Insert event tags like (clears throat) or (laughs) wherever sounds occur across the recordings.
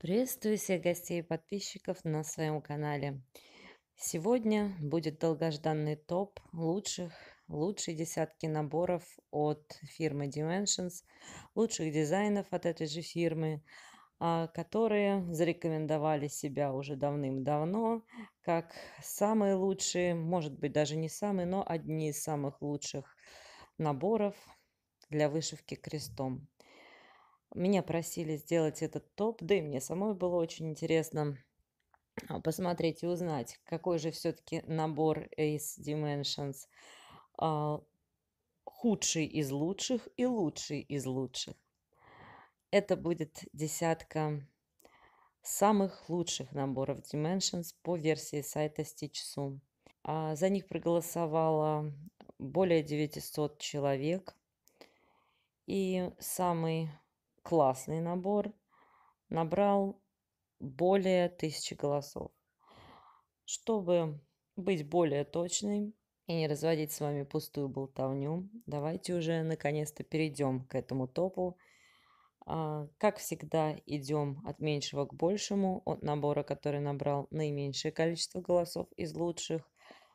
Приветствую всех гостей и подписчиков на своем канале. Сегодня будет долгожданный топ лучших, лучшей десятки наборов от фирмы Dimensions, лучших дизайнов от этой же фирмы, а, которые зарекомендовали себя уже давным-давно как самые лучшие, может быть даже не самые, но одни из самых лучших наборов для вышивки крестом. Меня просили сделать этот топ, да и мне самой было очень интересно а, посмотреть и узнать, какой же все-таки набор Ace Dimensions а, худший из лучших и лучший из лучших. Это будет десятка самых лучших наборов Dimensions по версии сайта Stitch.su. А, за них проголосовало более 900 человек. И самый классный набор. Набрал более тысячи голосов. Чтобы быть более точной и не разводить с вами пустую болтовню, давайте уже наконец-то перейдем к этому топу. А, как всегда, идем от меньшего к большему, от набора, который набрал наименьшее количество голосов из лучших,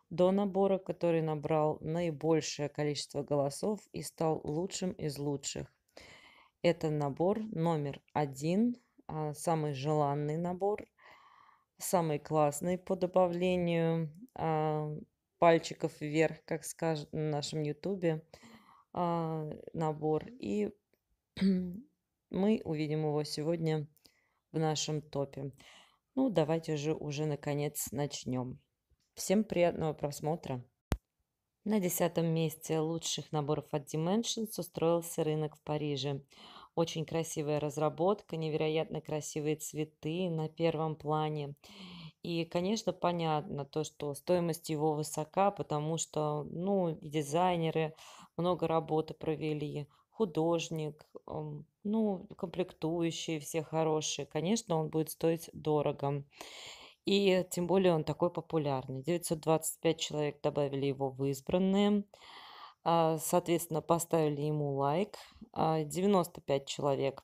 до набора, который набрал наибольшее количество голосов и стал лучшим из лучших. Это набор номер один, а, самый желанный набор, самый классный по добавлению а, пальчиков вверх, как скажут на нашем ютубе, а, набор. И (clears throat) мы увидим его сегодня в нашем топе. Ну, давайте же уже наконец начнем. Всем приятного просмотра! На десятом месте лучших наборов от Dimensions устроился рынок в Париже – очень красивая разработка, невероятно красивые цветы на первом плане. И, конечно, понятно то, что стоимость его высока, потому что, ну, дизайнеры много работы провели, художник, эм, ну, комплектующие все хорошие. Конечно, он будет стоить дорого. И тем более он такой популярный. 925 человек добавили его в избранные. А, соответственно, поставили ему лайк. 95 а, человек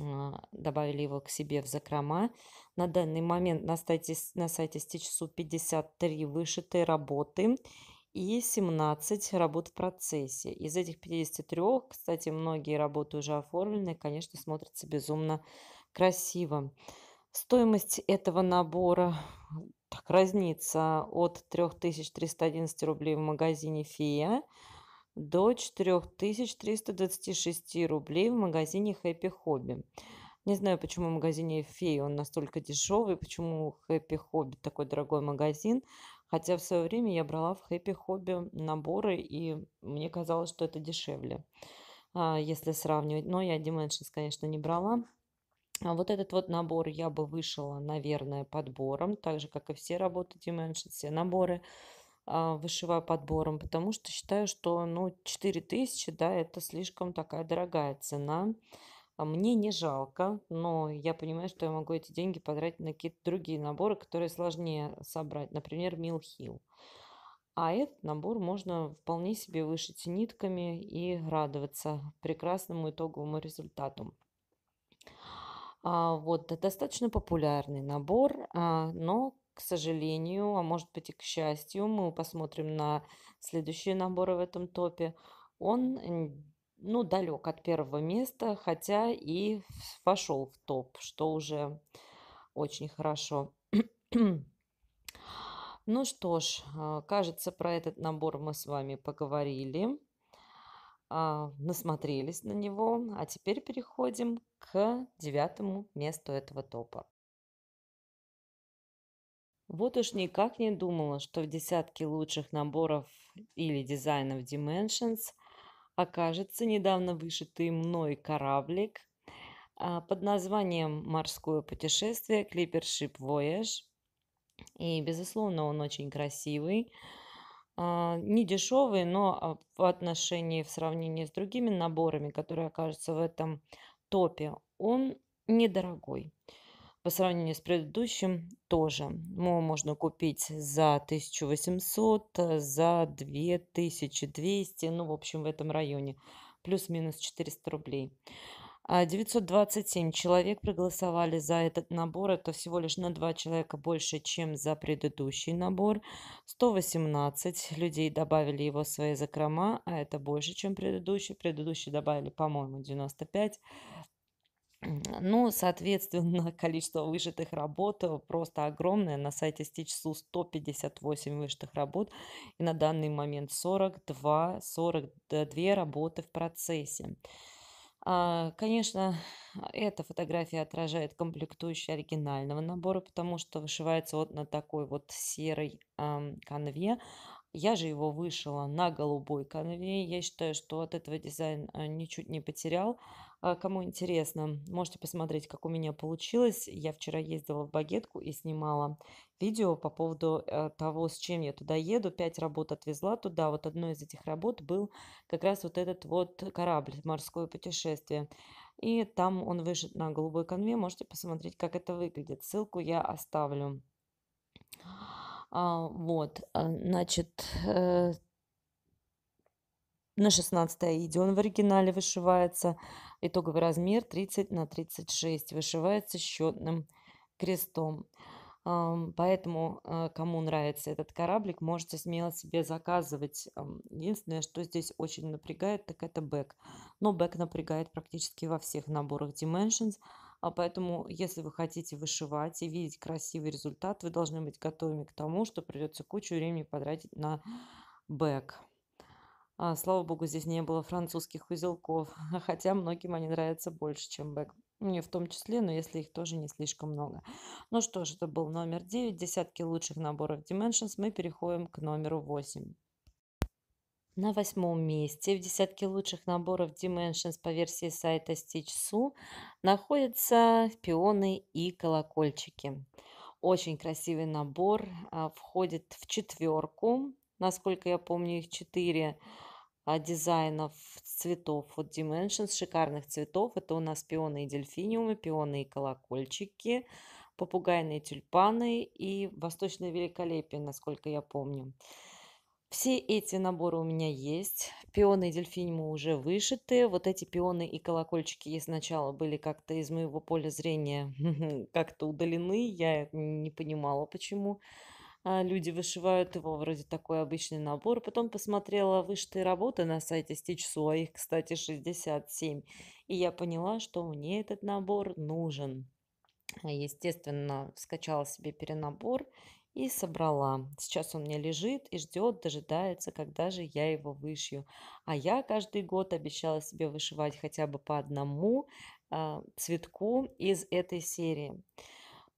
а, добавили его к себе в закрома. На данный момент на сайте, на сайте Stitch.su 53 вышитые работы и 17 работ в процессе. Из этих 53, кстати, многие работы уже оформлены, конечно, смотрятся безумно красиво. Стоимость этого набора так, разница от 3311 рублей в магазине Фея до 4326 рублей в магазине «Хэппи Хобби». Не знаю, почему в магазине Фея он настолько дешевый, почему «Хэппи Хобби» такой дорогой магазин. Хотя в свое время я брала в «Хэппи Хобби» наборы, и мне казалось, что это дешевле, а, если сравнивать. Но я Dimensions, конечно, не брала. А вот этот вот набор я бы вышила, наверное, подбором, так же, как и все работы Dimension, все наборы а, вышиваю подбором, потому что считаю, что ну, 4000, да, это слишком такая дорогая цена. А мне не жалко, но я понимаю, что я могу эти деньги потратить на какие-то другие наборы, которые сложнее собрать, например, милхил. А этот набор можно вполне себе вышить нитками и радоваться прекрасному итоговому результату. А, вот, достаточно популярный набор, а, но, к сожалению, а может быть и к счастью, мы посмотрим на следующие наборы в этом топе. Он ну, далек от первого места, хотя и вошел в топ, что уже очень хорошо. (clears throat) Ну что ж, а, кажется, про этот набор мы с вами поговорили, насмотрелись на него, а теперь переходим к девятому месту этого топа. Вот уж никак не думала, что в десятке лучших наборов или дизайнов Dimensions окажется недавно вышитый мной кораблик а, под названием «Морское путешествие» Clipper Ship Voyage. И, безусловно, он очень красивый, а, не дешевый, но а, в отношении, в сравнении с другими наборами, которые окажутся в этом топе он недорогой. По сравнению с предыдущим тоже. Его можно купить за 1800, за 2200, ну, в общем, в этом районе. Плюс-минус 400 рублей. 927 а человек проголосовали за этот набор. Это всего лишь на 2 человека больше, чем за предыдущий набор. 118 людей добавили его в свои закрома, а это больше, чем предыдущий. Предыдущий добавили, по-моему, 95. Ну, соответственно, (laughs) количество вышитых работ э, просто огромное. На сайте Stitch.su 158 вышитых работ, и на данный момент 42, 42 работы в процессе. А, конечно, эта фотография отражает комплектующие оригинального набора, потому что вышивается вот на такой вот серой конве, я же его вышила на голубой конве. Я считаю, что от этого дизайн э, ничуть не потерял. А кому интересно, можете посмотреть, как у меня получилось. Я вчера ездила в Багетку и снимала видео по поводу э, того, с чем я туда еду. Пять работ отвезла туда. Вот одной из этих работ был как раз вот этот вот корабль «Морское путешествие». И там он вышит на голубой конве. Можете посмотреть, как это выглядит. Ссылку я оставлю. А, вот, а, значит, э, на 16 иди в оригинале вышивается. Итоговый размер 30 на 36. Вышивается счетным крестом. Поэтому, э, кому нравится этот кораблик, можете смело себе заказывать. Единственное, что здесь очень напрягает, так это бэк. Но бэк напрягает практически во всех наборах Dimensions. А поэтому, если вы хотите вышивать и видеть красивый результат, вы должны быть готовыми к тому, что придется кучу времени потратить на бэк. А, слава богу, здесь не было французских узелков, (laughs) хотя многим они нравятся больше, чем бэк. Мне в том числе, но если их тоже не слишком много. Ну что ж, это был номер 9, десятки лучших наборов Dimensions. Мы переходим к номеру 8 на восьмом месте в десятке лучших наборов Dimensions по версии сайта Stitch Stitch.su находятся пионы и колокольчики. Очень красивый набор, а, входит в четверку, насколько я помню, их четыре а, дизайнов цветов от Dimensions, шикарных цветов. Это у нас пионы и дельфиниумы, пионы и колокольчики, попугайные тюльпаны и восточное великолепие, насколько я помню. Все эти наборы у меня есть. Пионы и дельфинимы уже вышиты. Вот эти пионы и колокольчики и сначала были как-то из моего поля зрения (laughs) как-то удалены. Я не понимала, почему а, люди вышивают его, вроде такой обычный набор. Потом посмотрела вышитые работы на сайте Stitch а их, кстати, 67. И я поняла, что мне этот набор нужен. Естественно, скачала себе перенабор и собрала. Сейчас он мне лежит и ждет, дожидается, когда же я его вышью. А я каждый год обещала себе вышивать хотя бы по одному э, цветку из этой серии.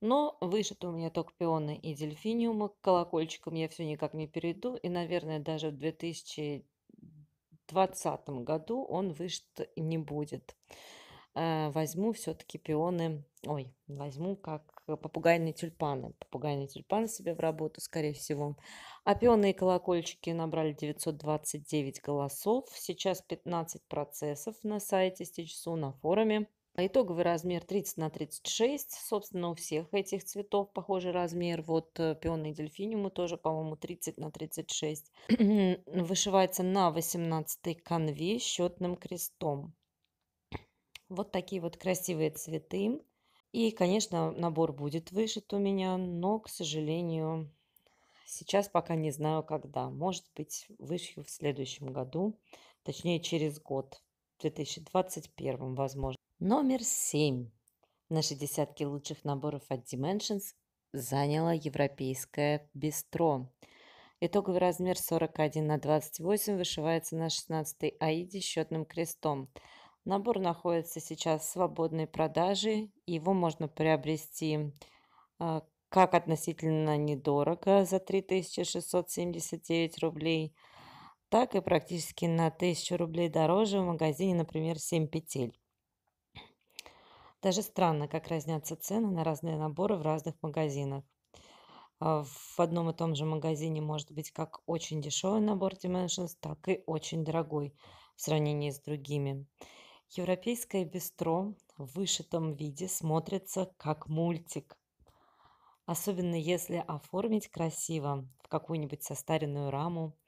Но вышиты у меня только пионы и дельфиниумы. К колокольчикам я все никак не перейду. И, наверное, даже в 2020 году он вышит не будет а, возьму все-таки пионы, ой, возьму как Э, попугайные тюльпаны. Попугайные тюльпаны себе в работу, скорее всего. А пионы и колокольчики набрали 929 голосов. Сейчас 15 процессов на сайте Стичсу, на форуме. Итоговый размер 30 на 36. Собственно, у всех этих цветов похожий размер. Вот э, и дельфиниуму тоже, по-моему, 30 на 36. (clears throat) Вышивается на 18 конве счетным крестом. Вот такие вот красивые цветы. И, конечно, набор будет вышит у меня, но, к сожалению, сейчас пока не знаю, когда. Может быть, вышью в следующем году, точнее, через год, в 2021, возможно. Номер семь. на 60 лучших наборов от Dimensions заняла европейское бистро. Итоговый размер 41 на 28 вышивается на 16 аиде счетным крестом – Набор находится сейчас в свободной продаже. Его можно приобрести а, как относительно недорого за 3679 рублей, так и практически на 1000 рублей дороже в магазине, например, 7 петель. Даже странно, как разнятся цены на разные наборы в разных магазинах. А, в одном и том же магазине может быть как очень дешевый набор Dimensions, так и очень дорогой в сравнении с другими. Европейское бистро в вышитом виде смотрится как мультик. Особенно если оформить красиво в какую-нибудь состаренную раму.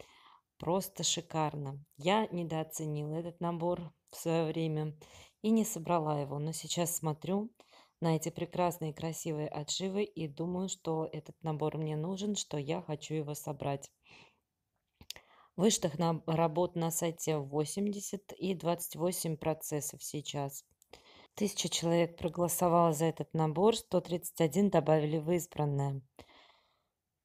Просто шикарно. Я недооценила этот набор в свое время и не собрала его, но сейчас смотрю на эти прекрасные красивые отживы и думаю, что этот набор мне нужен, что я хочу его собрать. Выштых на работ на сайте 80 и 28 процессов сейчас. Тысяча человек проголосовало за этот набор, 131 добавили в избранное.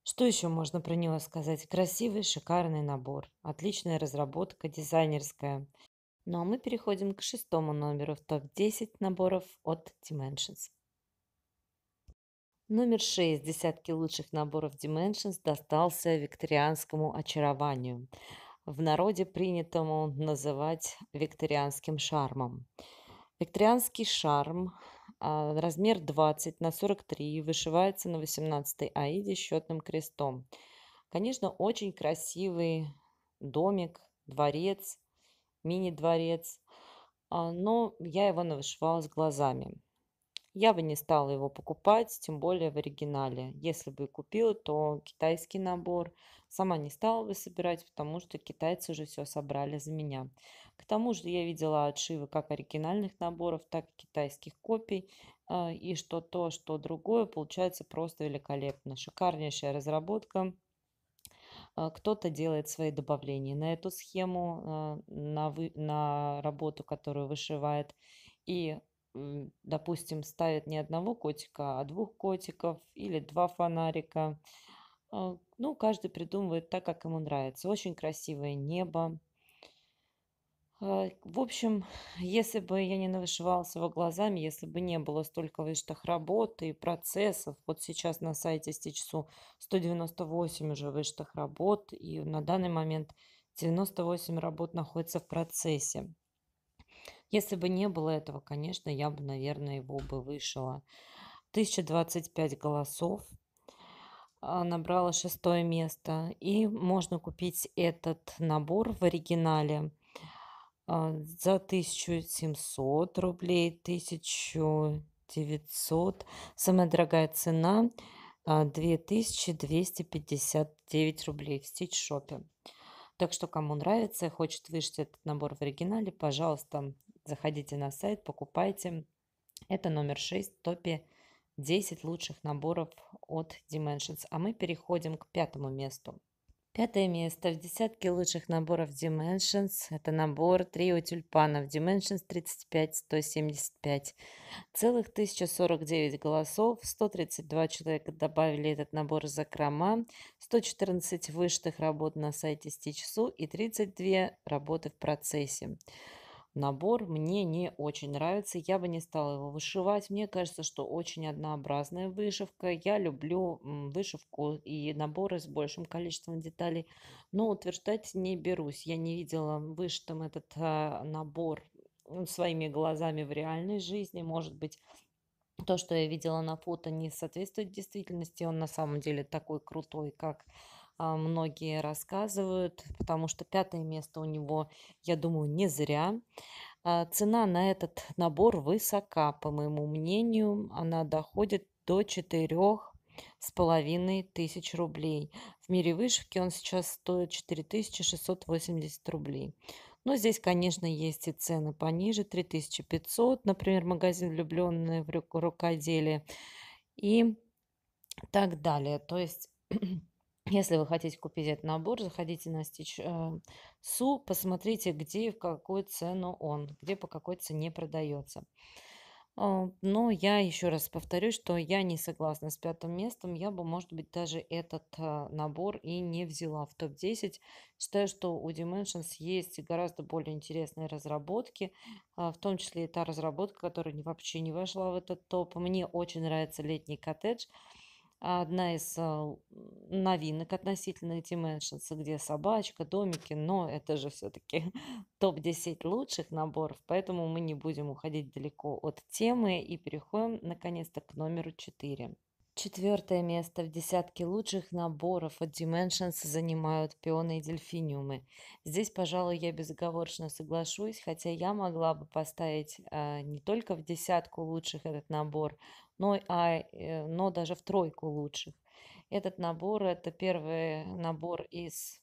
Что еще можно про него сказать? Красивый, шикарный набор, отличная разработка, дизайнерская. Ну а мы переходим к шестому номеру в топ-10 наборов от Dimensions. Номер 6 десятки лучших наборов Dimensions достался викторианскому очарованию. В народе принятому называть викторианским шармом. Викторианский шарм а, размер 20 на 43 вышивается на 18 аиде счетным крестом. Конечно, очень красивый домик, дворец, мини-дворец, а, но я его навышивала с глазами. Я бы не стала его покупать, тем более в оригинале. Если бы и купила, то китайский набор. Сама не стала бы собирать, потому что китайцы уже все собрали за меня. К тому же я видела отшивы как оригинальных наборов, так и китайских копий. Э, и что то, что другое получается просто великолепно. Шикарнейшая разработка э, кто-то делает свои добавления на эту схему, э, на, вы, на работу, которую вышивает. И допустим, ставят не одного котика, а двух котиков или два фонарика. Э, ну, каждый придумывает так, как ему нравится. Очень красивое небо. Э, в общем, (sighs) если бы я не навышивалась его глазами, если бы не было столько вышитых работ и процессов, вот сейчас на сайте Стичсу 198 уже вышитых работ, и на данный момент 98 работ находится в процессе. Если бы не было этого, конечно, я бы, наверное, его бы вышла. 1025 голосов а, набрала шестое место. И можно купить этот набор в оригинале а, за 1700 рублей, 1900. Самая дорогая цена 2259 а, рублей в стич-шопе. Так что, кому нравится и хочет вышить этот набор в оригинале, пожалуйста, Заходите на сайт, покупайте. Это номер 6 в топе 10 лучших наборов от Dimensions. А мы переходим к пятому месту. Пятое место в десятке лучших наборов Dimensions. Это набор трио тюльпанов Dimensions 35-175. Целых 1049 голосов, 132 человека добавили этот набор из закрома, 114 вышитых работ на сайте Stitch.su и 32 работы в процессе набор мне не очень нравится. Я бы не стала его вышивать. Мне кажется, что очень однообразная вышивка. Я люблю вышивку и наборы с большим количеством деталей. Но утверждать не берусь. Я не видела вышитым этот а, набор своими глазами в реальной жизни. Может быть, то, что я видела на фото, не соответствует действительности. Он на самом деле такой крутой, как а, многие рассказывают, потому что пятое место у него, я думаю, не зря. А, цена на этот набор высока, по моему мнению. Она доходит до четырех с половиной тысяч рублей. В мире вышивки он сейчас стоит 4680 рублей. Но здесь, конечно, есть и цены пониже, 3500, например, магазин «Влюбленные в рукоделие» и так далее. То есть (clears throat) Если вы хотите купить этот набор, заходите на Stitch.su, э, посмотрите, где и в какую цену он, где по какой цене продается. Э, но я еще раз повторю, что я не согласна с пятым местом. Я бы, может быть, даже этот э, набор и не взяла в топ-10. Считаю, что у Dimensions есть гораздо более интересные разработки, а, в том числе и та разработка, которая вообще не вошла в этот топ. Мне очень нравится летний коттедж. А, одна из а, новинок относительно Dimensions, где собачка, домики, но это же все-таки (laughs) топ-10 лучших наборов, поэтому мы не будем уходить далеко от темы и переходим наконец-то к номеру 4. Четвертое место в десятке лучших наборов от Dimensions занимают пионы и дельфиниумы. Здесь, пожалуй, я безоговорочно соглашусь, хотя я могла бы поставить э, не только в десятку лучших этот набор, но, а, э, но даже в тройку лучших. Этот набор – это первый набор из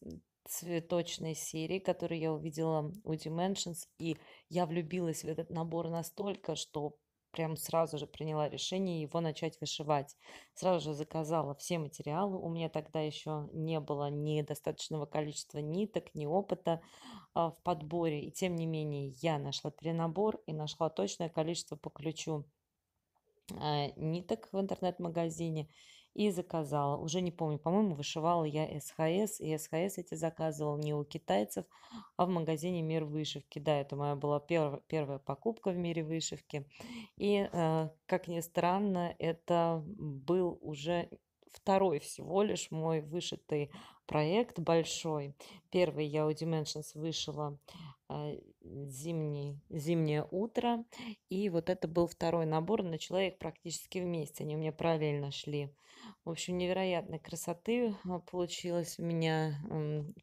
цветочной серии, который я увидела у Dimensions, и я влюбилась в этот набор настолько, что прям сразу же приняла решение его начать вышивать. Сразу же заказала все материалы. У меня тогда еще не было ни достаточного количества ниток, ни опыта а, в подборе. И тем не менее я нашла перенабор и нашла точное количество по ключу. А, ниток в интернет-магазине и заказала. Уже не помню, по-моему, вышивала я СХС, и СХС эти заказывала не у китайцев, а в магазине «Мир вышивки». Да, это моя была перв- первая покупка в «Мире вышивки». И, а, как ни странно, это был уже второй всего лишь мой вышитый проект большой. Первый я у Dimensions вышила э, зимний, зимнее утро. И вот это был второй набор. Начала я их практически вместе. Они у меня параллельно шли. В общем, невероятной красоты а, получилось у меня.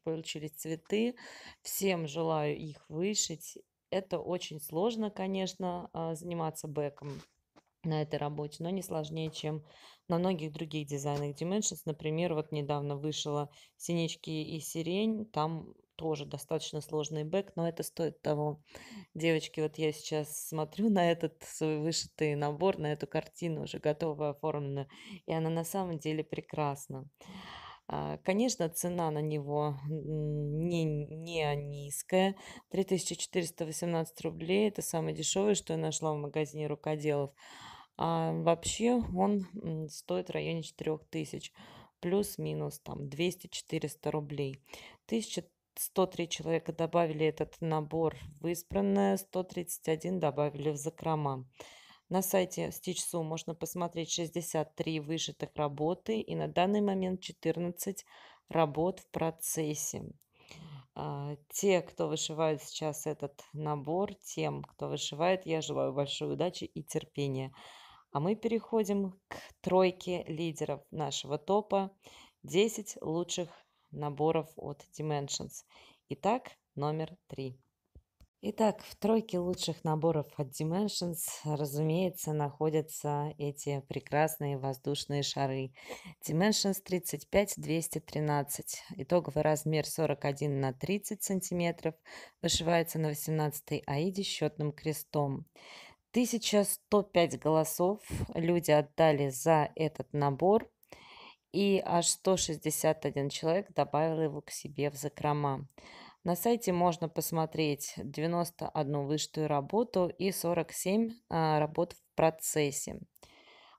Получились цветы. Всем желаю их вышить. Это очень сложно, конечно, а, заниматься бэком на этой работе, но не сложнее, чем на многих других дизайнах Dimensions. Например, вот недавно вышла «Синички и сирень», там тоже достаточно сложный бэк, но это стоит того. Девочки, вот я сейчас смотрю (laughs) на этот свой вышитый набор, на эту картину уже готовую, оформленную, и она на самом деле прекрасна. А, конечно, цена на него не, не низкая. 3418 рублей – это самое дешевое, что я нашла в магазине рукоделов. А вообще он стоит в районе 4000, плюс-минус там 200-400 рублей. 1103 человека добавили этот набор в избранное, 131 добавили в закрома. На сайте Stitch.su можно посмотреть 63 вышитых работы и на данный момент 14 работ в процессе. А, те, кто вышивает сейчас этот набор, тем, кто вышивает, я желаю большой удачи и терпения. А мы переходим к тройке лидеров нашего топа. 10 лучших наборов от Dimensions. Итак, номер три. Итак, в тройке лучших наборов от Dimensions, разумеется, находятся эти прекрасные воздушные шары. Dimensions 35-213. Итоговый размер 41 на 30 сантиметров. Вышивается на 18 аиде счетным крестом. 1105 голосов люди отдали за этот набор, и аж 161 человек добавил его к себе в закрома. На сайте можно посмотреть 91 выжатую работу и 47 а, работ в процессе.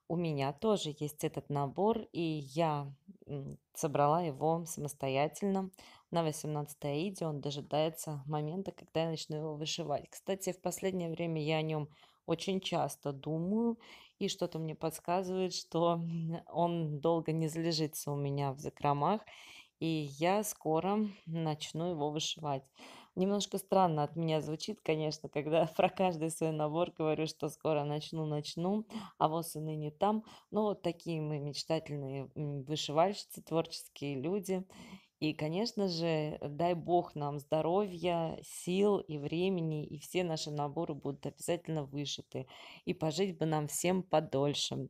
У меня тоже есть этот набор, и я собрала его самостоятельно на 18 аиде. Он дожидается момента, когда я начну его вышивать. Кстати, в последнее время я о нем очень часто думаю, и что-то мне подсказывает, что (laughs) он долго не залежится у меня в закромах, и я скоро начну его вышивать. Немножко странно от меня звучит, конечно, когда (laughs) про каждый свой набор говорю, что скоро начну-начну, а вот и ныне там. Но вот такие мы мечтательные вышивальщицы, творческие люди. И, конечно же, дай бог нам здоровья, сил и времени, и все наши наборы будут обязательно вышиты. И пожить бы нам всем подольше.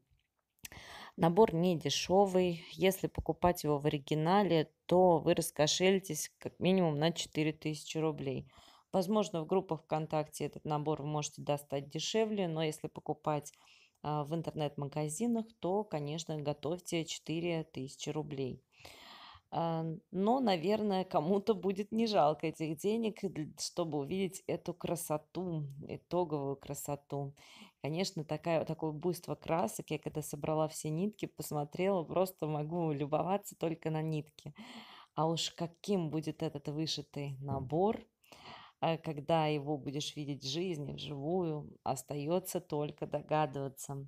Набор не дешевый. Если покупать его в оригинале, то вы раскошелитесь как минимум на 4000 рублей. Возможно, в группах ВКонтакте этот набор вы можете достать дешевле, но если покупать а, в интернет-магазинах, то, конечно, готовьте 4000 рублей. А, но, наверное, кому-то будет не жалко этих денег, чтобы увидеть эту красоту, итоговую красоту. Конечно, такая, такое буйство красок, я когда собрала все нитки, посмотрела, просто могу любоваться только на нитки. А уж каким будет этот вышитый набор, а, когда его будешь видеть в жизни, вживую, остается только догадываться.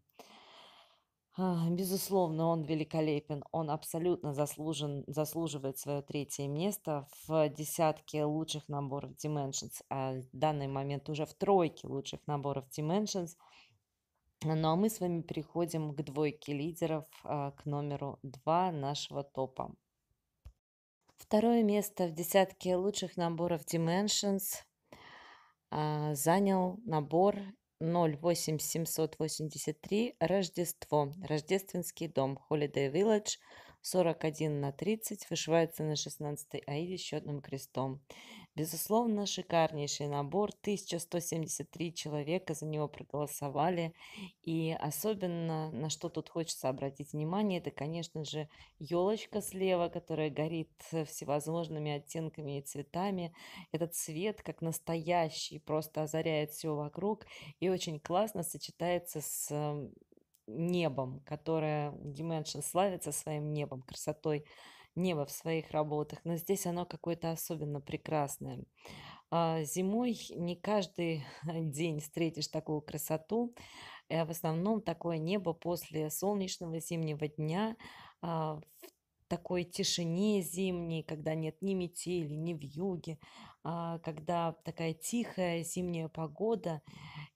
А, безусловно, он великолепен, он абсолютно заслужен, заслуживает свое третье место в десятке лучших наборов Dimensions, а в данный момент уже в тройке лучших наборов Dimensions. Ну а мы с вами переходим к двойке лидеров, а, к номеру два нашего топа. Второе место в десятке лучших наборов Dimensions а, занял набор 08783 Рождество, Рождественский дом, Holiday Village, 41 на 30 вышивается на 16 аиде счетным крестом. Безусловно, шикарнейший набор. 1173 человека за него проголосовали. И особенно на что тут хочется обратить внимание, это, конечно же, елочка слева, которая горит всевозможными оттенками и цветами. Этот свет как настоящий, просто озаряет все вокруг и очень классно сочетается с небом, которая Dimension славится своим небом, красотой неба в своих работах, но здесь оно какое-то особенно прекрасное. А, зимой не каждый (laughs) день встретишь такую красоту. Э, в основном такое небо после солнечного зимнего дня а, в такой тишине зимней, когда нет ни метели, ни вьюги, а, когда такая тихая зимняя погода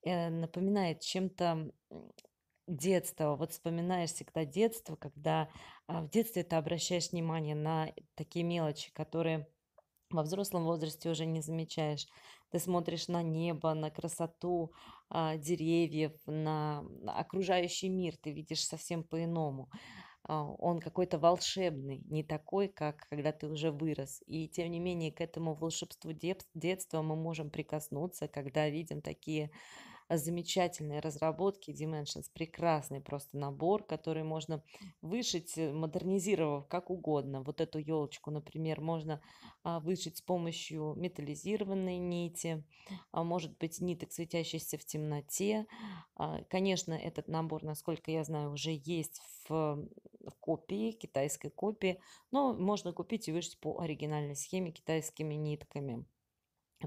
э, напоминает чем-то детство. Вот вспоминаешь всегда детство, когда а, в детстве ты обращаешь внимание на такие мелочи, которые во взрослом возрасте уже не замечаешь. Ты смотришь на небо, на красоту а, деревьев, на окружающий мир, ты видишь совсем по-иному. А, он какой-то волшебный, не такой, как когда ты уже вырос. И тем не менее к этому волшебству детства мы можем прикоснуться, когда видим такие замечательные разработки Dimensions, прекрасный просто набор, который можно вышить, э, модернизировав как угодно. Вот эту елочку, например, можно а, вышить с помощью металлизированной нити, а, может быть, ниток, светящихся в темноте. А, конечно, этот набор, насколько я знаю, уже есть в копии, китайской копии, но можно купить и вышить по оригинальной схеме китайскими нитками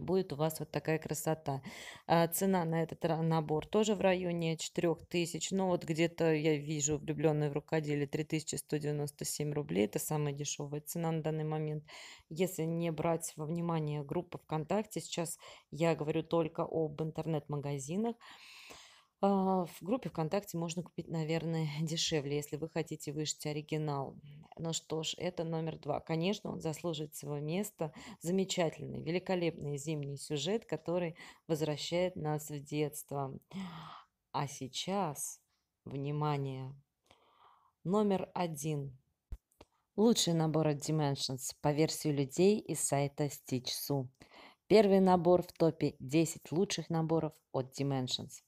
будет у вас вот такая красота. А, цена на этот набор тоже в районе 4000, но ну, вот где-то я вижу влюбленные в рукоделие 3197 рублей, это самая дешевая цена на данный момент. Если не брать во внимание группы ВКонтакте, сейчас я говорю только об интернет-магазинах, а, в группе ВКонтакте можно купить, наверное, (laughs) дешевле, если вы хотите вышить оригинал. Ну что ж, это номер два. Конечно, он заслуживает своего места. Замечательный, великолепный зимний сюжет, который возвращает нас в детство. А сейчас, внимание, номер один. Лучший набор от Dimensions по версии людей из сайта Stitch.su. Первый набор в топе 10 лучших наборов от Dimensions.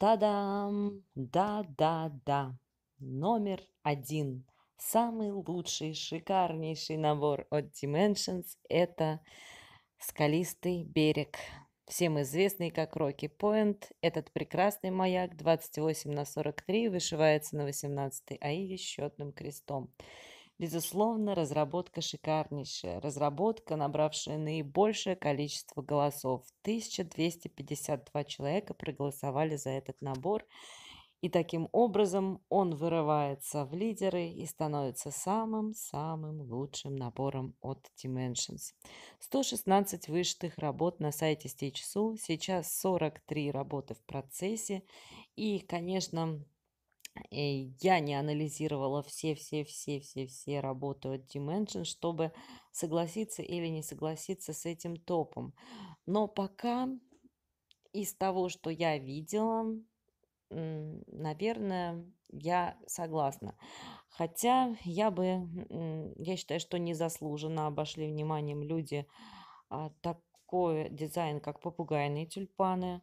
Та-дам! Да-да-да! Номер один. Самый лучший, шикарнейший набор от Dimensions – это скалистый берег. Всем известный как Rocky Point, этот прекрасный маяк 28 на 43 вышивается на 18 АИ счетным крестом. Безусловно, разработка шикарнейшая. Разработка, набравшая наибольшее количество голосов. 1252 человека проголосовали за этот набор. И таким образом он вырывается в лидеры и становится самым-самым лучшим набором от Dimensions. 116 вышитых работ на сайте Stitch.su, сейчас 43 работы в процессе. И, конечно, я не анализировала все-все-все-все-все работы от Dimension, чтобы согласиться или не согласиться с этим топом. Но пока из того, что я видела, наверное, я согласна. Хотя я бы, я считаю, что незаслуженно обошли вниманием люди а, такой дизайн, как попугайные тюльпаны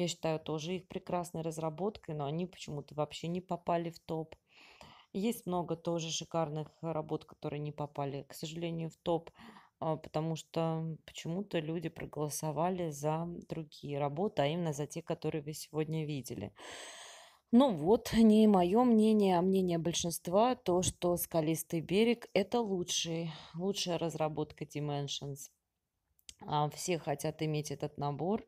я считаю, тоже их прекрасной разработкой, но они почему-то вообще не попали в топ. Есть много тоже шикарных работ, которые не попали, к сожалению, в топ, а, потому что почему-то люди проголосовали за другие работы, а именно за те, которые вы сегодня видели. Ну вот, не мое мнение, а мнение большинства, то, что «Скалистый берег» — это лучший, лучшая разработка Dimensions. А, все хотят иметь этот набор,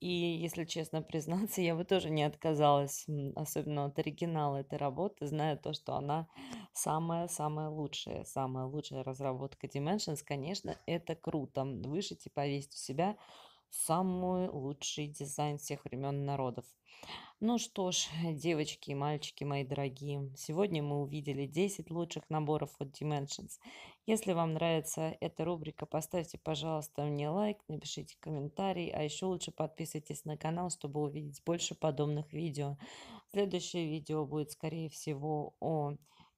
и, если честно признаться, я бы тоже не отказалась, особенно от оригинала этой работы, зная то, что она самая-самая лучшая, самая лучшая разработка Dimensions. Конечно, это круто. Вышить и повесить в себя самый лучший дизайн всех времен народов. Ну что ж, (laughs) девочки и мальчики мои дорогие, сегодня мы увидели 10 лучших наборов от Dimensions. Если вам нравится эта рубрика, поставьте, пожалуйста, мне лайк, напишите комментарий, а еще лучше подписывайтесь на канал, чтобы увидеть больше подобных видео. Следующее видео будет, скорее всего, о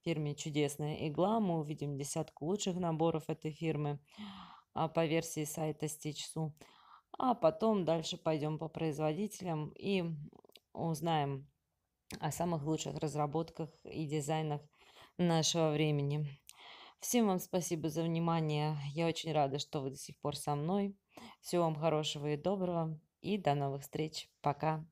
фирме «Чудесная игла». Мы увидим десятку лучших наборов этой фирмы а, по версии сайта Stitch.su. А потом дальше пойдем по производителям и узнаем о самых лучших разработках и дизайнах нашего времени. Всем вам спасибо за внимание. Я очень рада, что вы до сих пор со мной. Всего вам хорошего и доброго. И до новых встреч. Пока.